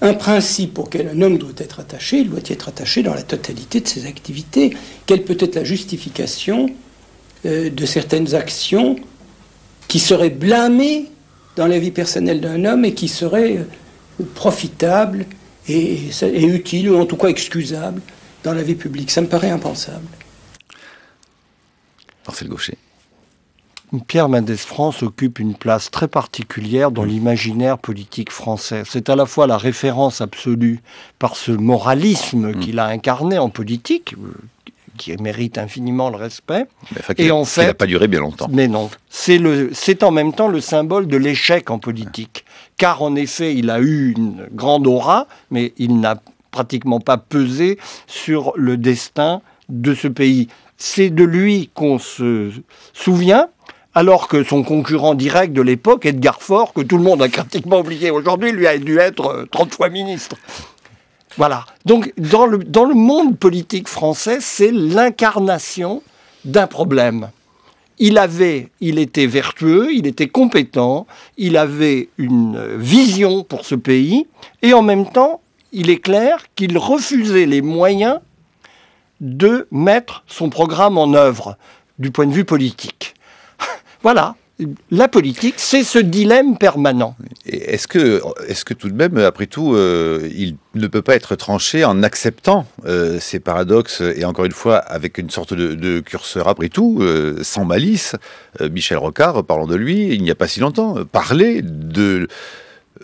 Un principe auquel un homme doit être attaché, il doit y être attaché dans la totalité de ses activités. Quelle peut être la justification euh, de certaines actions qui seraient blâmées dans la vie personnelle d'un homme et qui seraient euh, profitables et, et utiles, ou en tout cas excusables, dans la vie publique Ça me paraît impensable. Marcel Gaucher. Pierre Mendès France occupe une place très particulière dans l'imaginaire politique français. C'est à la fois la référence absolue par ce moralisme mm. qu'il a incarné en politique, euh, qui mérite infiniment le respect. et en il n'a pas duré bien longtemps. Mais non, c'est en même temps le symbole de l'échec en politique, car en effet, il a eu une grande aura, mais il n'a pratiquement pas pesé sur le destin de ce pays c'est de lui qu'on se souvient, alors que son concurrent direct de l'époque, Edgar Faure, que tout le monde a pratiquement oublié aujourd'hui, lui a dû être 30 euh, fois ministre. Voilà. Donc, dans le, dans le monde politique français, c'est l'incarnation d'un problème. Il avait, il était vertueux, il était compétent, il avait une vision pour ce pays, et en même temps, il est clair qu'il refusait les moyens de mettre son programme en œuvre du point de vue politique. voilà. La politique, c'est ce dilemme permanent. Est-ce que, est que tout de même, après tout, euh, il ne peut pas être tranché en acceptant euh, ces paradoxes et encore une fois avec une sorte de, curseur après tout, euh, sans malice Michel Rocard, parlant de lui, il n'y a pas si longtemps, parlait de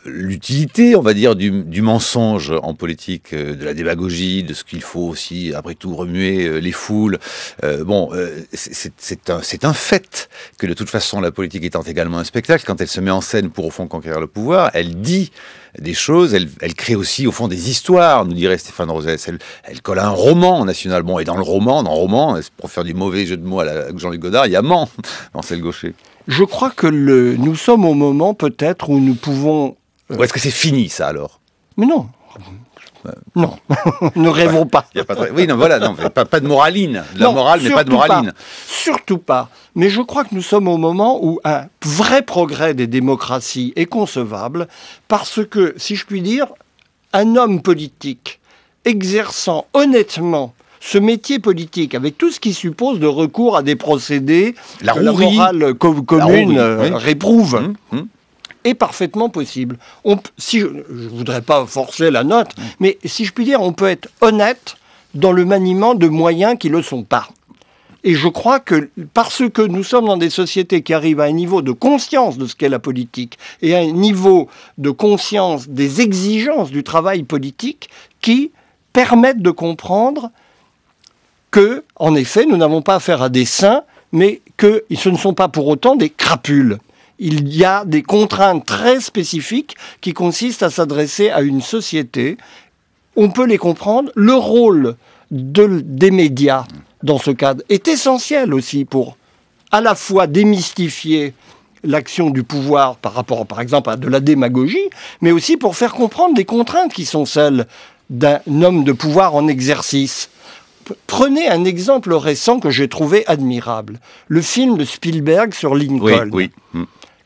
l'utilité, on va dire, du, mensonge en politique, euh, de la démagogie, de ce qu'il faut aussi, après tout, remuer euh, les foules. Euh, bon, c'est un, un, fait que de toute façon, la politique étant également un spectacle, quand elle se met en scène pour au fond conquérir le pouvoir, elle dit des choses, elle, crée aussi au fond des histoires, nous dirait Stéphane Rosès. Elle, colle à un roman national. Bon, et dans le roman, dans le roman, pour faire du mauvais jeu de mots à Jean-Luc Godard, il y a Mans, Marcel Gaucher. Je crois que le, nous sommes au moment peut-être où nous pouvons ou est-ce que c'est fini ça alors Mais non. Non, ne rêvons pas. a pas Oui, non, voilà, pas, de moraline. la morale, mais pas de moraline. Surtout pas. Mais je crois que nous sommes au moment où un vrai progrès des démocraties est concevable, parce que, si je puis dire, un homme politique exerçant honnêtement ce métier politique, avec tout ce qui suppose de recours à des procédés la, que la morale commune euh, réprouve. Hum, hum est parfaitement possible. si, je ne voudrais pas forcer la note, mais si je puis dire, on peut être honnête dans le maniement de moyens qui ne le sont pas. Et je crois que parce que nous sommes dans des sociétés qui arrivent à un niveau de conscience de ce qu'est la politique et à un niveau de conscience des exigences du travail politique qui permettent de comprendre que, en effet, nous n'avons pas affaire à des saints, mais que ce ne sont pas pour autant des crapules il y a des contraintes très spécifiques qui consistent à s'adresser à une société. On peut les comprendre. Le rôle des médias dans ce cadre est essentiel aussi pour à la fois démystifier l'action du pouvoir par rapport, par exemple, à de la démagogie, mais aussi pour faire comprendre des contraintes qui sont celles d'un homme de pouvoir en exercice. Prenez un exemple récent que j'ai trouvé admirable, le film de Spielberg sur Lincoln. Oui, oui. Hmm.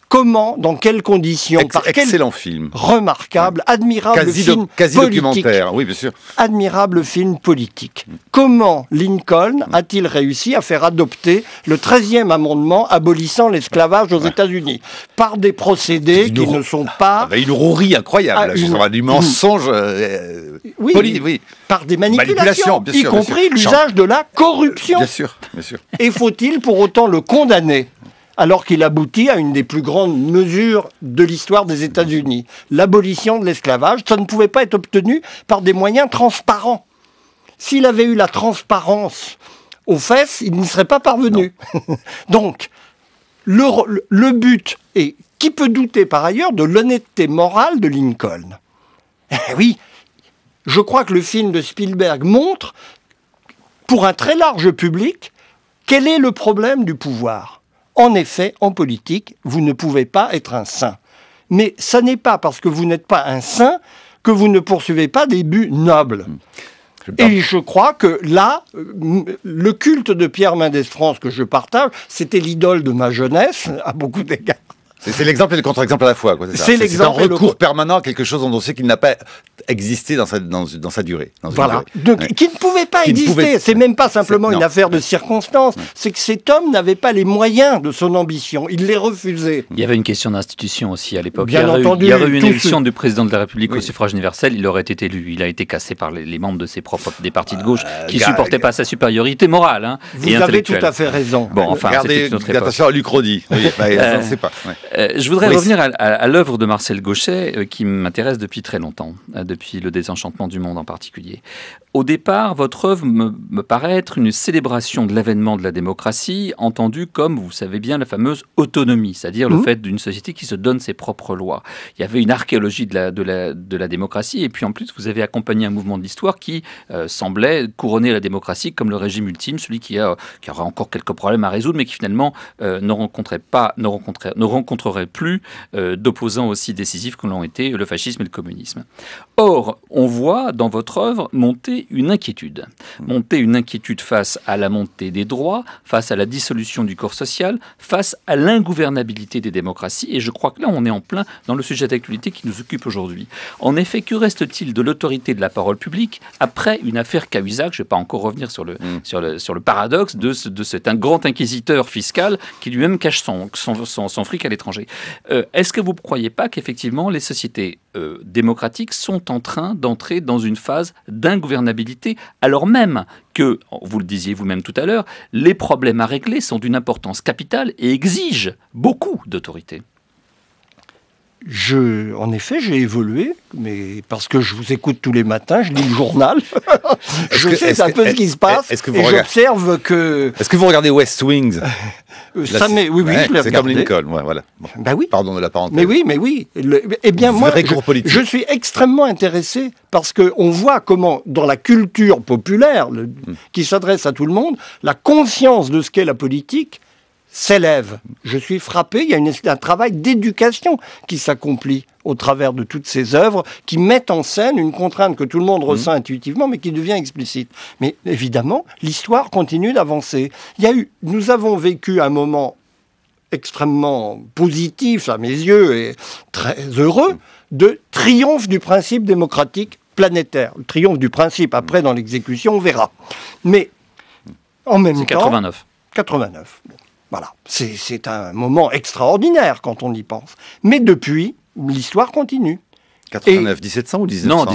Comment, dans quelles conditions, par par excellent film remarquable, admirable quasi film quasi documentaire, oui bien sûr, admirable film politique. Mm. Comment Lincoln mm. a-t-il réussi à faire adopter le 13e amendement abolissant l'esclavage aux États-Unis par des procédés qui ne sont pas ah, bah, une rouerie incroyable, du ah, mensonge mm. euh, oui, oui, par des manipulations, y compris l'usage de la euh, corruption. Bien sûr, bien sûr. Et faut-il pour autant le condamner alors qu'il aboutit à une des plus grandes mesures de l'histoire des États-Unis. L'abolition de l'esclavage, ça ne pouvait pas être obtenu par des moyens transparents. S'il avait eu la transparence aux fesses, il n'y serait pas parvenu. Donc, le, le but est qui peut douter par ailleurs de l'honnêteté morale de Lincoln eh Oui, je crois que le film de Spielberg montre, pour un très large public, quel est le problème du pouvoir en effet, en politique, vous ne pouvez pas être un saint. Mais ça n'est pas parce que vous n'êtes pas un saint que vous ne poursuivez pas des buts nobles. Hmm. Et je crois que là, euh, le culte de Pierre Mendès France que je partage, c'était l'idole de ma jeunesse à beaucoup d'égards. C'est l'exemple et le contre-exemple à la fois. C'est l'exemple. un recours permanent à quelque chose dont on sait qu'il n'a pas existé dans sa, dans sa durée. voilà. Qui ne pouvait pas exister. C'est même pas simplement une affaire de circonstances. C'est que cet homme n'avait pas les moyens de son ambition. Il les refusait. Il y avait une question d'institution aussi à l'époque. Bien il y entendu. Eu, il y une élection du président de la République au suffrage universel. Il aurait été élu. Il a été cassé par les, membres de ses propres des partis de euh, gauche qui ne supportaient pas sa supériorité morale hein, vous avez tout à fait raison. Bon, enfin, c'était une Attention à Luc Rodi. Oui, bah, euh, pas. Euh, je voudrais revenir à, l'œuvre de Marcel Gauchet, euh, qui m'intéresse depuis très longtemps, euh, depuis Le désenchantement du monde en particulier. Au départ, votre œuvre me, paraît être une célébration de l'avènement de la démocratie, entendue comme, vous savez bien, la fameuse autonomie, c'est-à-dire le mmh. fait d'une société qui se donne ses propres lois. Il y avait une archéologie de la, de la démocratie, et puis en plus, vous avez accompagné un mouvement de l'histoire qui semblait couronner la démocratie comme le régime ultime, celui qui, a, aura encore quelques problèmes à résoudre, mais qui finalement ne rencontrait pas, ne ne rencontrerait plus euh, d'opposants aussi décisifs que l'ont été le fascisme et le communisme. Or, on voit dans votre œuvre monter une inquiétude. Monter une inquiétude face à la montée des droits, face à la dissolution du corps social, face à l'ingouvernabilité des démocraties. Et je crois que là, on est en plein dans le sujet d'actualité qui nous occupe aujourd'hui. En effet, que reste-t-il de l'autorité de la parole publique après une affaire Cahuzac Je ne vais pas encore revenir sur le, mm. sur le, sur le paradoxe de, de cet un grand inquisiteur fiscal qui lui-même cache son, son, son, son fric à l'étranger. Euh, est-ce que vous ne croyez pas qu'effectivement les sociétés euh, démocratiques sont en train d'entrer dans une phase d'ingouvernabilité, alors même que, vous le disiez vous-même tout à l'heure, les problèmes à régler sont d'une importance capitale et exigent beaucoup d'autorité je, en effet, j'ai évolué, mais parce que je vous écoute tous les matins, je lis le journal, je sais un peu ce qui se passe, est que vous et j'observe que... Est-ce que vous regardez West Wings euh, Ça oui, oui, je C'est comme Lincoln, voilà. Bah oui. Pardon de la parenthèse. Mais oui, mais oui. Eh bien, moi, je, suis extrêmement intéressé parce qu'on voit comment, dans la culture populaire, hmm. qui s'adresse à tout le monde, la conscience de ce qu'est la politique s'élève. Je suis frappé, il y a un travail d'éducation qui s'accomplit au travers de toutes ces œuvres qui mettent en scène une contrainte que tout le monde mmh. ressent intuitivement mais qui devient explicite. Mais évidemment, l'histoire continue d'avancer. Il y eu, nous avons vécu un moment extrêmement positif à mes yeux et très heureux de triomphe du principe démocratique planétaire. Le triomphe du principe après mmh. dans l'exécution, on verra. Mais en même temps 89. 89. Voilà, c'est un moment extraordinaire quand on y pense. Mais depuis, l'histoire continue. 89, 1700 ou 1900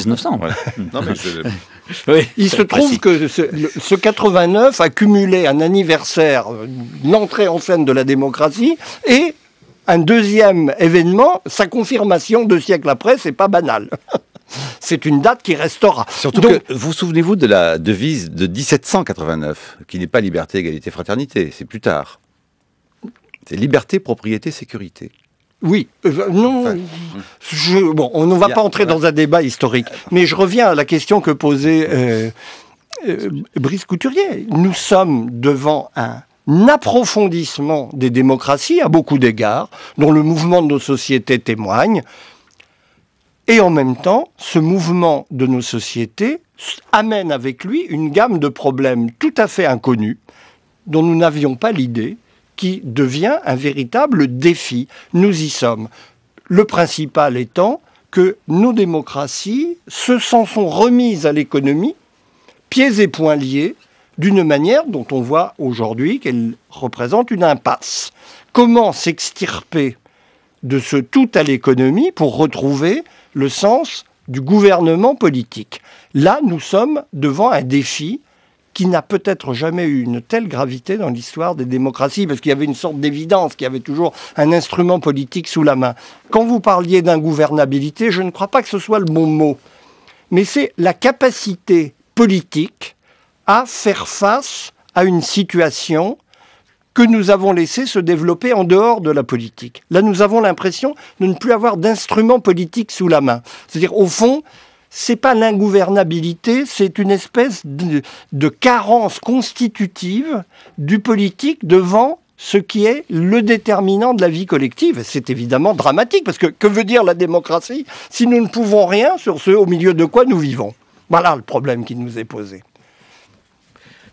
Non, 1900. oui, Il se trouve que ce, 89 a cumulé un anniversaire, euh, l'entrée en scène de la démocratie et un deuxième événement, sa confirmation deux siècles après, c'est pas banal. c'est une date qui restera. Surtout Donc, vous souvenez-vous de la devise de 1789, qui n'est pas liberté, égalité, fraternité, c'est plus tard. C'est liberté, propriété, sécurité. Oui, euh, non. bon, on ne va pas entrer dans un débat historique, mais je reviens à la question que posait euh, euh, Brice Couturier. Nous sommes devant un approfondissement des démocraties à beaucoup d'égards, dont le mouvement de nos sociétés témoigne. Et en même temps, ce mouvement de nos sociétés amène avec lui une gamme de problèmes tout à fait inconnus, dont nous n'avions pas l'idée qui devient un véritable défi. Nous y sommes. Le principal étant que nos démocraties se sont remises à l'économie, pieds et poings liés, d'une manière dont on voit aujourd'hui qu'elle représente une impasse. Comment s'extirper de ce tout à l'économie pour retrouver le sens du gouvernement politique Là, nous sommes devant un défi qui n'a peut-être jamais eu une telle gravité dans l'histoire des démocraties, parce qu'il y avait une sorte d'évidence, qu'il y avait toujours un instrument politique sous la main. Quand vous parliez d'ingouvernabilité, je ne crois pas que ce soit le bon mot, mais c'est la capacité politique à faire face à une situation que nous avons laissée se développer en dehors de la politique. Là, nous avons l'impression de ne plus avoir d'instrument politique sous la main. C'est-à-dire, au fond, c'est pas l'ingouvernabilité, c'est une espèce de, de carence constitutive du politique devant ce qui est le déterminant de la vie collective. C'est évidemment dramatique, parce que que veut dire la démocratie si nous ne pouvons rien sur ce au milieu de quoi nous vivons Voilà le problème qui nous est posé.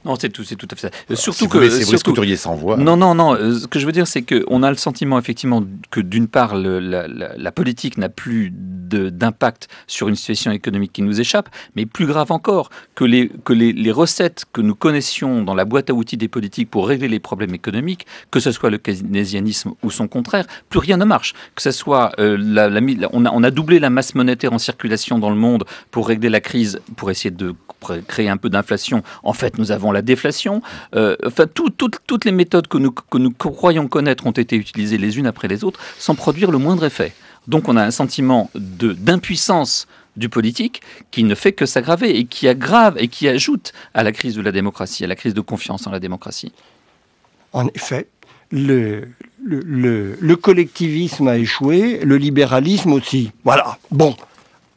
Non, c'est tout, c'est tout à fait ça. Euh, surtout que c'est sans Non, non, non. Euh, ce que je veux dire, c'est qu'on a le sentiment effectivement que d'une part, la, politique n'a plus d'impact sur une situation économique qui nous échappe, mais plus grave encore que les que les, recettes que nous connaissions dans la boîte à outils des politiques pour régler les problèmes économiques, que ce soit le keynésianisme ou son contraire, plus rien ne marche. Que ce soit euh, la, on on a doublé la masse monétaire en circulation dans le monde pour régler la crise, pour essayer de créer un peu d'inflation. En fait, nous avons la déflation. Euh, enfin, toutes les méthodes que nous, que nous croyons connaître ont été utilisées les unes après les autres sans produire le moindre effet. Donc on a un sentiment d'impuissance du politique qui ne fait que s'aggraver et qui aggrave et qui ajoute à la crise de la démocratie, à la crise de confiance en la démocratie. En effet, le, le collectivisme a échoué, le libéralisme aussi. Voilà. Bon,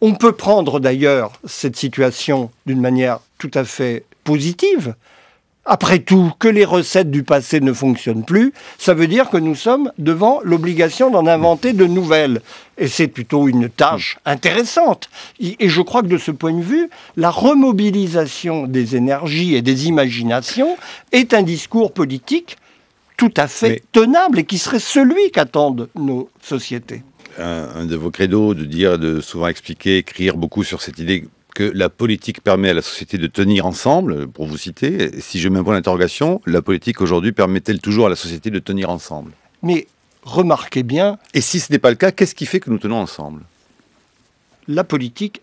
on peut prendre d'ailleurs cette situation d'une manière tout à fait positive. Après tout, que les recettes du passé ne fonctionnent plus, ça veut dire que nous sommes devant l'obligation d'en inventer de nouvelles. Et c'est plutôt une tâche intéressante. Et je crois que de ce point de vue, la remobilisation des énergies et des imaginations est un discours politique tout à fait tenable et qui serait celui qu'attendent nos sociétés un, de vos credos de dire, de souvent expliquer, écrire beaucoup sur cette idée que la politique permet à la société de tenir ensemble, pour vous citer. Si je mets un point d'interrogation, la politique aujourd'hui permet-elle toujours à la société de tenir ensemble Mais remarquez bien. Et si ce n'est pas le cas, qu'est-ce qui fait que nous tenons ensemble La politique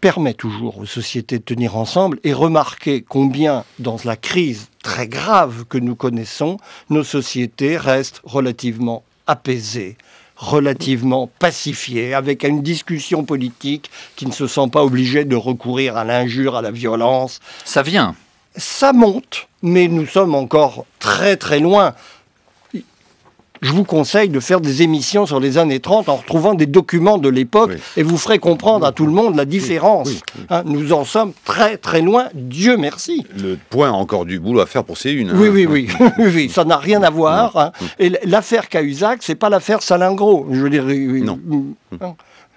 permet toujours aux sociétés de tenir ensemble et remarquez combien, dans la crise très grave que nous connaissons, nos sociétés restent relativement apaisées relativement pacifié avec une discussion politique qui ne se sent pas obligée de recourir à l'injure, à la violence. Ça vient. Ça monte, mais nous sommes encore très très loin je vous conseille de faire des émissions sur les années 30 en retrouvant des documents de l'époque et vous ferez comprendre à tout le monde la différence. Hein, nous en sommes très très loin, Dieu merci. Le point encore du boulot à faire pour ces une. Hein. Oui, hein. oui, oui, ça n'a rien à voir. Et l'affaire Cahuzac, c'est pas l'affaire Salingro. Je veux dire, non.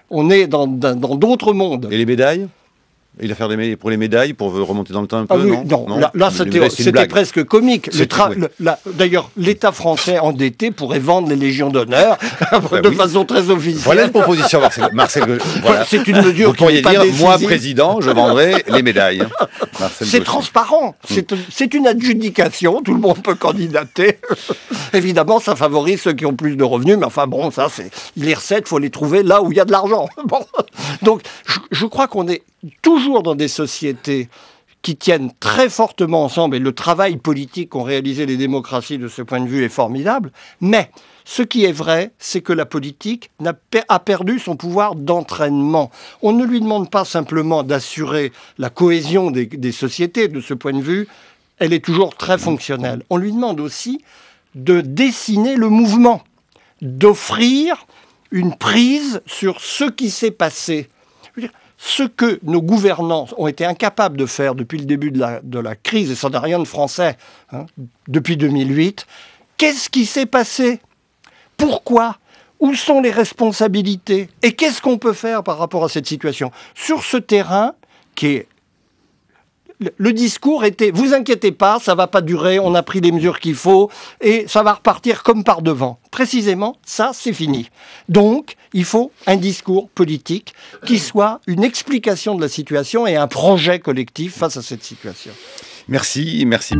on est dans d'autres mondes. Et les médailles il a fait des pour les médailles, pour remonter dans le temps un ah peu, non, non, non, là, c'était presque comique. D'ailleurs, l'État français endetté pourrait vendre les Légions d'honneur ah bah de façon très officielle. Voilà une proposition, Marcel. Marcel voilà. C'est une mesure Vous pourriez dire, moi, président, je vendrai les médailles. Hein. C'est transparent. Hmm. C'est une adjudication. Tout le monde peut candidater. Évidemment, ça favorise ceux qui ont plus de revenus, mais enfin bon, ça, c'est les recettes, faut les trouver là où il y a de l'argent. Donc, je, je crois qu'on est toujours dans des sociétés qui tiennent très fortement ensemble, et le travail politique qu'ont réalisé les démocraties de ce point de vue est formidable, mais ce qui est vrai, c'est que la politique a perdu son pouvoir d'entraînement. On ne lui demande pas simplement d'assurer la cohésion des, des, sociétés, de ce point de vue, elle est toujours très fonctionnelle. On lui demande aussi de dessiner le mouvement, d'offrir une prise sur ce qui s'est passé ce que nos gouvernants ont été incapables de faire depuis le début de la, crise, et ça n'a rien de français, hein, depuis 2008, qu'est-ce qui s'est passé Pourquoi où sont les responsabilités Et qu'est-ce qu'on peut faire par rapport à cette situation Sur ce terrain, qui est le discours était vous inquiétez pas, ça va pas durer, on a pris les mesures qu'il faut et ça va repartir comme par devant. Précisément, ça c'est fini. Donc, il faut un discours politique qui soit une explication de la situation et un projet collectif face à cette situation. Merci, merci.